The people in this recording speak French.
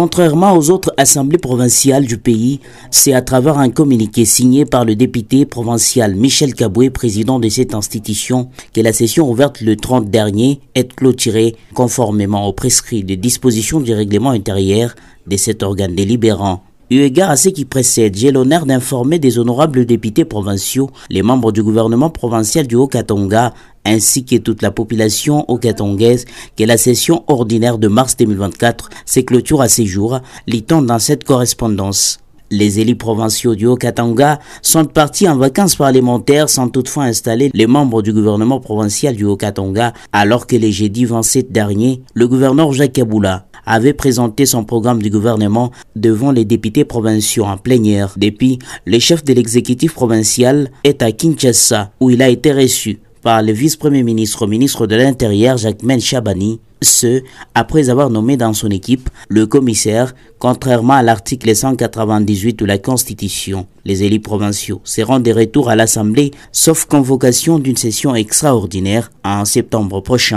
Contrairement aux autres assemblées provinciales du pays, c'est à travers un communiqué signé par le député provincial Michel Caboué, président de cette institution, que la session ouverte le 30 dernier est clôturée conformément aux prescrits des dispositions du règlement intérieur de cet organe délibérant. Eu égard à ce qui précède, j'ai l'honneur d'informer des honorables députés provinciaux, les membres du gouvernement provincial du Haut-Katanga, ainsi que toute la population haut que la session ordinaire de mars 2024 se clôture à ces jours, lit dans cette correspondance. Les élus provinciaux du Haut-Katanga sont partis en vacances parlementaires sans toutefois installer les membres du gouvernement provincial du Haut-Katanga alors que les jeudi 27 dernier, le gouverneur Jacques Kaboula avait présenté son programme du gouvernement devant les députés provinciaux en plénière. Depuis, le chef de l'exécutif provincial est à Kinshasa, où il a été reçu par le vice-premier ministre, ministre de l'Intérieur Jacques Chabani, ce après avoir nommé dans son équipe le commissaire, contrairement à l'article 198 de la Constitution. Les élus provinciaux seront de retour à l'Assemblée, sauf convocation d'une session extraordinaire en septembre prochain.